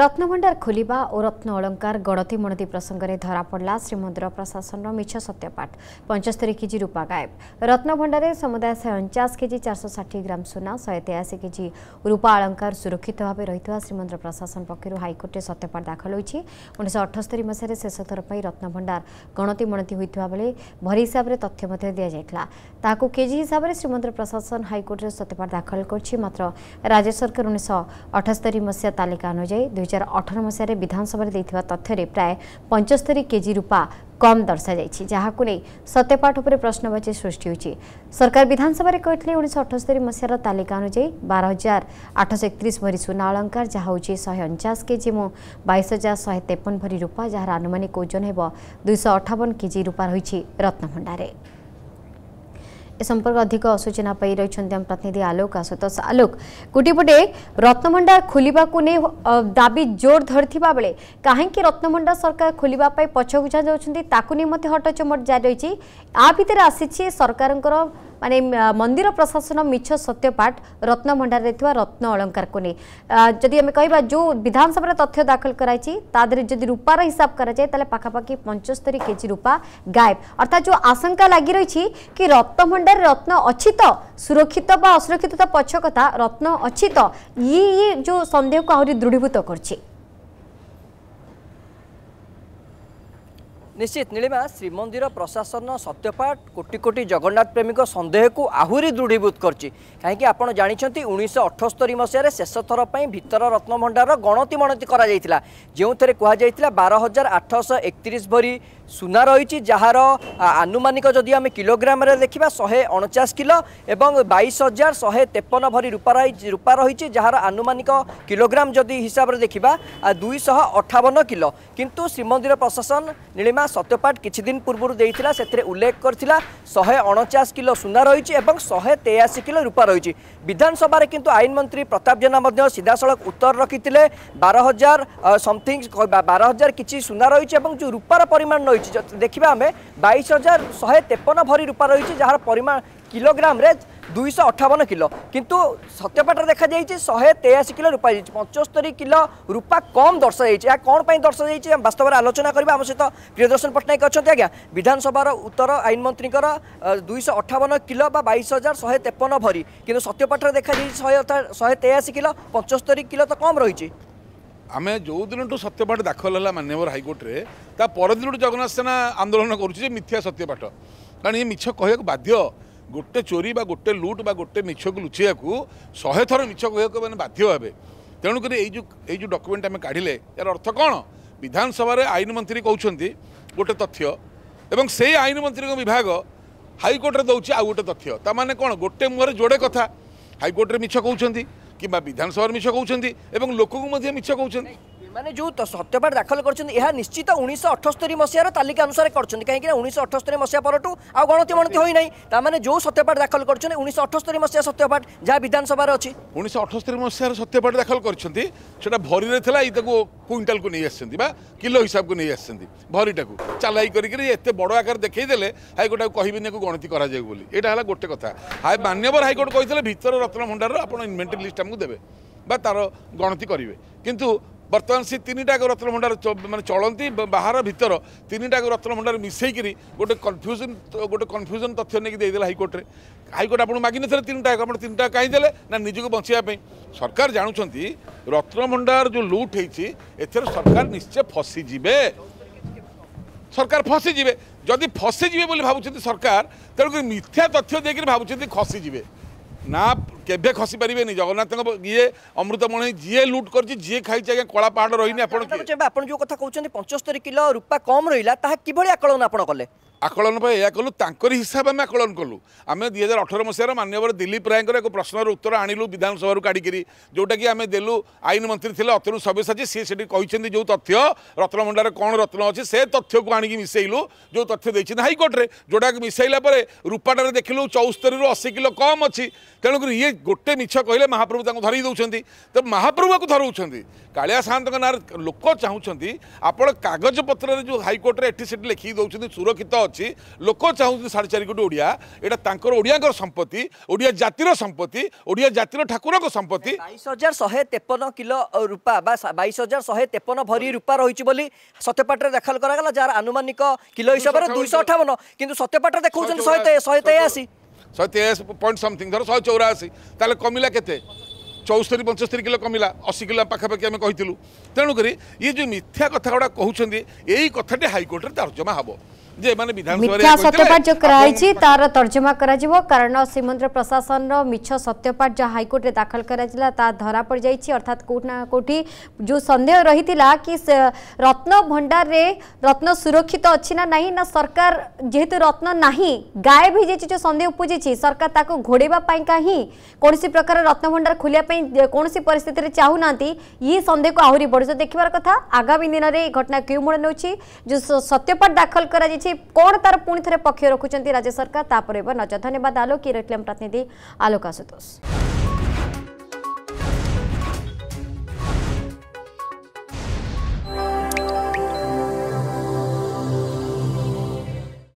রত্নভণ্ডার খোলা ও রত্ন অলঙ্কার গড়তি মণতি প্রসঙ্গে ধরাপড়া শ্রীমন্দির প্রশাসনর মিছ সত্যপাঠ পঞ্চস্তরি কেজি রূপা গায়েব রত্নভণ্ডারে সমুদায় শহে অঞ্চাশ কেজি চারশো ষাঠিয়ে গ্রাম সোনা শহে তেয়াশি কেজি রূপা অলঙ্কার সুরক্ষিত ভাবে রয়েছে শ্রীমন্দির প্রশাসন পক্ষ হাইকোর্টে সত্যপাঠ দাখল হয়েছে উনিশশো অঠস্তরি মশায় শেষথর পাই রত্নভণ্ডার গণতি মণতি হয়ে বেড়ে ভরি হিসাবে তথ্য দিয়েছিল তাহলে কেজি হিসাবে শ্রীমন্দির প্রশাসন হাইকোর্টে সত্যপাঠ দাখল করছে মাত্র রাজ্য সরকার উনিশশো অঠস্তরি মশিয়া তালিকা অনুযায়ী ଦୁଇହଜାର ଅଠର ମସିହାରେ ବିଧାନସଭାରେ ଦେଇଥିବା ତଥ୍ୟରେ ପ୍ରାୟ ପଞ୍ଚସ୍ତରୀ କେଜି ରୂପା କମ୍ ଦର୍ଶାଯାଇଛି ଯାହାକୁ ନେଇ ସତ୍ୟପାଠ ଉପରେ ପ୍ରଶ୍ନବାଚୀ ସୃଷ୍ଟି ହୋଇଛି ସରକାର ବିଧାନସଭାରେ କହିଥିଲେ ଉଣେଇଶହ ଅଠସ୍ତରୀ ମସିହାର ତାଲିକା ଅନୁଯାୟୀ ବାର ହଜାର ଆଠଶହ ଏକତିରିଶ ଭରି ସୁନା ଅଳଙ୍କାର ଯାହା ହେଉଛି ଶହେ ଅଣଚାଶ କେଜି ଏବଂ ବାଇଶ ହଜାର ଶହେ ତେପନ ଭରି ରୂପା ଯାହାର ଆନୁମାନିକ ଓଜନ ହେବ ଦୁଇଶହ ଅଠାବନ କେଜି ରୂପା ରହିଛି ରତ୍ନଭଣ୍ଡାରେ ଏ ସମ୍ପର୍କ ଅଧିକ ସୂଚନା ପାଇ ରହିଛନ୍ତି ଆମ ପ୍ରତିନିଧି ଆଲୋକ ଆଶୁତୋଷ ଆଲୋକ ଗୋଟିଏପଟେ ରତ୍ନଭଣ୍ଡା ଖୋଲିବାକୁ ନେଇ ଦାବି ଜୋର ଧରିଥିବା ବେଳେ କାହିଁକି ରତ୍ନଭଣ୍ଡା ସରକାର ଖୋଲିବା ପାଇଁ ପଛଘୁଞ୍ଚା ଯାଉଛନ୍ତି ତାକୁ ନେଇ ମଧ୍ୟ ହଟଚମଟ ଜାରି ରହିଛି ଆ ଭିତରେ ଆସିଛି ସରକାରଙ୍କର माने मंदिर प्रशासन मिछ सत्यपाठ रत्न भंडार रत्न अलंकार को नहीं जदि आम कह जो विधानसभा तथ्य दाखल कराई रूपार हिसाब कराए पखापाखि पंचस्तरी के जी रूपा गायब अर्थात जो आशंका लगी रही कि रत्न भंडार रत्न अच्छी तो सुरक्षित बा असुरक्षित तो पक्ष कथा रत्न अच्छी तो ये ये जो सन्देह को आहरी दृढ़ीभूत कर ନିଶ୍ଚିତ ନୀଳିମା ଶ୍ରୀମନ୍ଦିର ପ୍ରଶାସନ ସତ୍ୟପାଠ କୋଟି କୋଟି ଜଗନ୍ନାଥ ପ୍ରେମୀଙ୍କ ସନ୍ଦେହକୁ ଆହୁରି ଦୃଢ଼ୀଭୂତ କରିଛି କାହିଁକି ଆପଣ ଜାଣିଛନ୍ତି ଉଣେଇଶହ ଅଠସ୍ତରୀ ମସିହାରେ ଶେଷ ଥର ପାଇଁ ଭିତର ରତ୍ନଭଣ୍ଡାରର ଗଣତି ମଣତି କରାଯାଇଥିଲା ଯେଉଁଥିରେ କୁହାଯାଇଥିଲା ବାର ହଜାର ଆଠଶହ ଏକତିରିଶ ଭରି ସୁନା ରହିଛି ଯାହାର ଆନୁମାନିକ ଯଦି ଆମେ କିଲୋଗ୍ରାମରେ ଦେଖିବା ଶହେ ଅଣଚାଶ କିଲୋ ଏବଂ ବାଇଶ ହଜାର ଶହେ ତେପନ ଭରି ରୂପା ରହିଛି ରୂପା ରହିଛି ଯାହାର ଆନୁମାନିକ କିଲୋଗ୍ରାମ ଯଦି ହିସାବରେ ଦେଖିବା ଦୁଇଶହ ଅଠାବନ କିଲୋ କିନ୍ତୁ ଶ୍ରୀମନ୍ଦିର ପ୍ରଶାସନ ନୀଳିମା সত্যপাঠ কিছুদিন পূর্বর দিয়েছিল সেতরে উল্লেখ করেছিল শহে অণচাশ কিলো সুনা রয়েছে এবং শহে তেয়াশি কিলো রূপা রয়েছে বিধানসভার কিন্তু আইনমন্ত্রী প্রতাপ জেনা মধ্য সিধাসলখ উত্তর রকিলে বার হাজার সমথিং বার হাজার কিছু সুনা রয়েছে এবং যে রূপার পরিমাণ রয়েছে দেখবা আমি বাইশ হাজার শহে তেপন ভরি রূপা রয়েছে যার পরিমাণ কিলোগ্রামে ଦୁଇଶହ ଅଠାବନ କିଲୋ କିନ୍ତୁ ସତ୍ୟପାଠରେ ଦେଖାଯାଇଛି ଶହେ ତେୟାଅଶୀ କିଲୋ ରୂପା ଯାଇଛି ପଞ୍ଚସ୍ତରୀ କିଲୋ ରୂପା କମ୍ ଦର୍ଶାଯାଇଛି ଏହା କ'ଣ ପାଇଁ ଦର୍ଶାଯାଇଛି ବାସ୍ତବରେ ଆଲୋଚନା କରିବା ଆମ ସହିତ ପ୍ରିୟଦର୍ଶନ ପଟ୍ଟନାୟକ ଅଛନ୍ତି ଆଜ୍ଞା ବିଧାନସଭାର ଉତ୍ତର ଆଇନ ମନ୍ତ୍ରୀଙ୍କର ଦୁଇଶହ ଅଠାବନ କିଲୋ ବା ବାଇଶ ହଜାର ଶହେ ତେପନ ଭରି କିନ୍ତୁ ସତ୍ୟପାଠରେ ଦେଖାଯାଇଛି ଶହେ ଶହେ ତେୟାଅଶୀ କିଲୋ ପଞ୍ଚସ୍ତରୀ କିଲୋ ତ କମ୍ ରହିଛି ଆମେ ଯେଉଁ ଦିନଠୁ ସତ୍ୟପାଠ ଦାଖଲ ହେଲା ମାନ୍ୟବର ହାଇକୋର୍ଟରେ ତା ପରଦିନଠୁ ଜଗନ୍ନାଥ ସେନା ଆନ୍ଦୋଳନ କରୁଛି ଯେ ମିଥ୍ୟା ସତ୍ୟପାଠ କାରଣ ଏ ମିଛ କହିବାକୁ ବାଧ୍ୟ ଗୋଟେ ଚୋରି ବା ଗୋଟେ ଲୁଟ୍ ବା ଗୋଟେ ମିଛକୁ ଲୁଚେଇବାକୁ ଶହେ ଥର ମିଛ କହିବାକୁ ମାନେ ବାଧ୍ୟ ହେବେ ତେଣୁକରି ଏଇ ଯେଉଁ ଏଇ ଯେଉଁ ଡକ୍ୟୁମେଣ୍ଟ ଆମେ କାଢ଼ିଲେ ଏହାର ଅର୍ଥ କ'ଣ ବିଧାନସଭାରେ ଆଇନ ମନ୍ତ୍ରୀ କହୁଛନ୍ତି ଗୋଟେ ତଥ୍ୟ ଏବଂ ସେଇ ଆଇନ ମନ୍ତ୍ରୀଙ୍କ ବିଭାଗ ହାଇକୋର୍ଟରେ ଦେଉଛି ଆଉ ଗୋଟେ ତଥ୍ୟ ତା ମାନେ କ'ଣ ଗୋଟେ ମୁହଁରେ ଯୋଡ଼େ କଥା ହାଇକୋର୍ଟରେ ମିଛ କହୁଛନ୍ତି କିମ୍ବା ବିଧାନସଭାରେ ମିଛ କହୁଛନ୍ତି ଏବଂ ଲୋକଙ୍କୁ ମଧ୍ୟ ମିଛ କହୁଛନ୍ତି ଏମାନେ ଯେଉଁ ସତ୍ୟପାଠ ଦାଖଲ କରିଛନ୍ତି ଏହା ନିଶ୍ଚିତ ଉଣେଇଶହ ଅଠସ୍ତରୀ ମସିହାର ତାଲିକା ଅନୁସାରେ କରିଛନ୍ତି କାହିଁକିନା ଉଣେଇଶହ ଅଠସ୍ତରୀ ମସିହା ପରଠୁ ଆଉ ଗଣତି ମଣତି ହୋଇନାହିଁ ତାମାନେ ଯେଉଁ ସତ୍ୟପାଠ ଦାଖଲ କରିଛନ୍ତି ଉଣେଇଶହ ଅଠସ୍ତରୀ ମସିହା ସତ୍ୟପାଠ ଯାହା ବିଧାନସଭାରେ ଅଛି ଉଣେଇଶହ ଅଠସ୍ତରୀ ମସିହାର ସତ୍ୟପାଠ ଦାଖଲ କରିଛନ୍ତି ସେଟା ଭରିରେ ଥିଲା ଏଇ ତାକୁ କୁଇଣ୍ଟାଲକୁ ନେଇ ଆସିଛନ୍ତି ବା କିଲୋ ହିସାବକୁ ନେଇ ଆସିଛନ୍ତି ଭରିଟାକୁ ଚାଲାଇ କରିକିରି ଏତେ ବଡ଼ ଆକାର ଦେଖେଇଦେଲେ ହାଇକୋର୍ଟ ଆଉ କହିବିନି ଆକୁ ଗଣତି କରାଯାଉ ବୋଲି ଏଇଟା ହେଲା ଗୋଟେ କଥା ମାନ୍ୟବର ହାଇକୋର୍ଟ କହିଥିଲେ ଭିତର ରତ୍ନ ଭଣ୍ଡାରର ଆପଣ ଇନଭେଣ୍ଟ୍ରି ଲିଷ୍ଟ ଆମକୁ ଦେବେ বা তার গণতি করবে কিন্তু বর্তমান সে তিনটাক রত্নভণ্ডার মানে চলতি বাহার ভিতর তিনটাক রত্নভণ্ডার মিশাইকি গোটে কনফ্যুজন গোটে কনফ্যুজন তথ্য নিয়ে দিয়ে হাইকোর্টে হাইকোর্ট আপনার মাগি নথিলে তিনটা আপনার তিনটা কাই দেলে না নিজকে বঞ্চাইয়া সরকার জাণুচার রত্নভণ্ডার যে লুট হয়েছে এর সরকার নিশ্চয় ফসি যাবে সরকার ফসি যাবে যদি ফসি যাবে বলে ভাবুচ্ছেন সরকার তেমনি মিথ্যা তথ্য দিয়ে ভাবুচ্ছেন খসি যাবে না কেবে খসি পারিবে নি জগন্নাথଙ୍କ ইয়ে অমৃতমণি যিয়ে লুট করছি যিয়ে খাইছে আজ্ঞা কলা পাহাড় রহিনি আপন আপন যে কথা কৌছেন পঞ্চস্তরী কিলো রূপা কম রহিলা তাহা কিভাবে আকলন আপন কলে আকলন পাই এয়া কলু তাঁকর হিসাব আমি আকলন কলু আমি দুই হাজার অঠর মশার মানবর দিলীপ রায়ঙ্কর এক প্রশ্নর উত্তর আনিলু বিধানসভার কাড়ি কি আমি দেলু আইন মন্ত্রী লে অতনু সব্যসাচী সি সেটি কিন্তু যে তথ্য রত্নভণ্ডার কোণ রত্ন অছে সে তথ্যকু আনিকি মিশাইলু যে তথ্য দিয়েছেন হাইকোর্টরে যেটাকে মিশাইলা পরে রূপাটার দেখিলু চৌস্তরী অশী কিলো কম অছি তেমক ইয়ে ଗୋଟେ ମିଛ କହିଲେ ମହାପ୍ରଭୁ ତାଙ୍କୁ ଧରେଇ ଦେଉଛନ୍ତି ତ ମହାପ୍ରଭୁକୁ ଧରଉଛନ୍ତି କାଳିଆ ସାହାନ୍ତଙ୍କ ନାଁରେ ଲୋକ ଚାହୁଁଛନ୍ତି ଆପଣ କାଗଜପତ୍ରରେ ଯେଉଁ ହାଇକୋର୍ଟରେ ଏଠି ସେଠି ଲେଖିକି ଦେଉଛନ୍ତି ସୁରକ୍ଷିତ ଅଛି ଲୋକ ଚାହୁଁଛନ୍ତି ସାଢ଼େ ଚାରି କୋଟି ଓଡ଼ିଆ ଏଇଟା ତାଙ୍କର ଓଡ଼ିଆଙ୍କର ସମ୍ପତ୍ତି ଓଡ଼ିଆ ଜାତିର ସମ୍ପତ୍ତି ଓଡ଼ିଆ ଜାତିର ଠାକୁରଙ୍କ ସମ୍ପତ୍ତି ବାଇଶ ହଜାର ଶହେ ତେପନ କିଲୋ ରୂପା ବା ବାଇଶ ହଜାର ଶହେ ତେପନ ଭରି ରୂପା ରହିଛି ବୋଲି ସତ୍ୟପାଠରେ ଦାଖଲ କରାଗଲା ଯାହାର ଆନୁମାନିକ କିଲୋ ହିସାବରେ ଦୁଇଶହ ଅଠାବନ କିନ୍ତୁ ସତ୍ୟପାଠ ଦେଖାଉଛନ୍ତି ଶହେ ଶହେ ତେୟାଅଶୀ ଶହେ ତେୟାଅଶୀ ପଏଣ୍ଟ ସମଥିଙ୍ଗ ଧର ଶହେ ଚଉରାଅଶୀ ତାହେଲେ କମିଲା କେତେ চৌস্তরি পঞ্চস্তরি কিলো কমিলা অশি কিলো পাখাপাখি আমি কহিলু তেণুকরি ইয়ে যে মিথ্যা কথা গুড়া কুমার এই কথাটি হাইকোর্টের তর্জমা হব जे सत्यपाठ जो कराई छी तार कारण श्रीमंत्र प्रशासन रो मिछ सत्यपाठ दाखल करा जिला धरा पड़ जाई अर्थात कोटना कोठी जो संदेह रहितिला रत्न भंडार रत्न सुरक्षित अछि सरकार जेहेतु रत्न नाही गायब हि जो संदेह उपजि सरकार ताको घोडेबा प्रकार रत्न भंडार खुलिया पई कोनसी परिस्थिति ये संदेह को आहुरी बड़ कथा आगामी दिन रे घटना क्यू मुड़ नउछि सत्यपाठ दाखल ଅଛି କ'ଣ ତାର ପୁଣି ଥରେ ପକ୍ଷ ରଖୁଛନ୍ତି ରାଜ୍ୟ ସରକାର ତାପରେ ଏବେ ନଜର ଧନ୍ୟବାଦ ଆଲୋକ ଇରେଟ୍ଲେମ୍ ପ୍ରତିନିଧି ଆଲୋକ ଆଶୁତୋଷ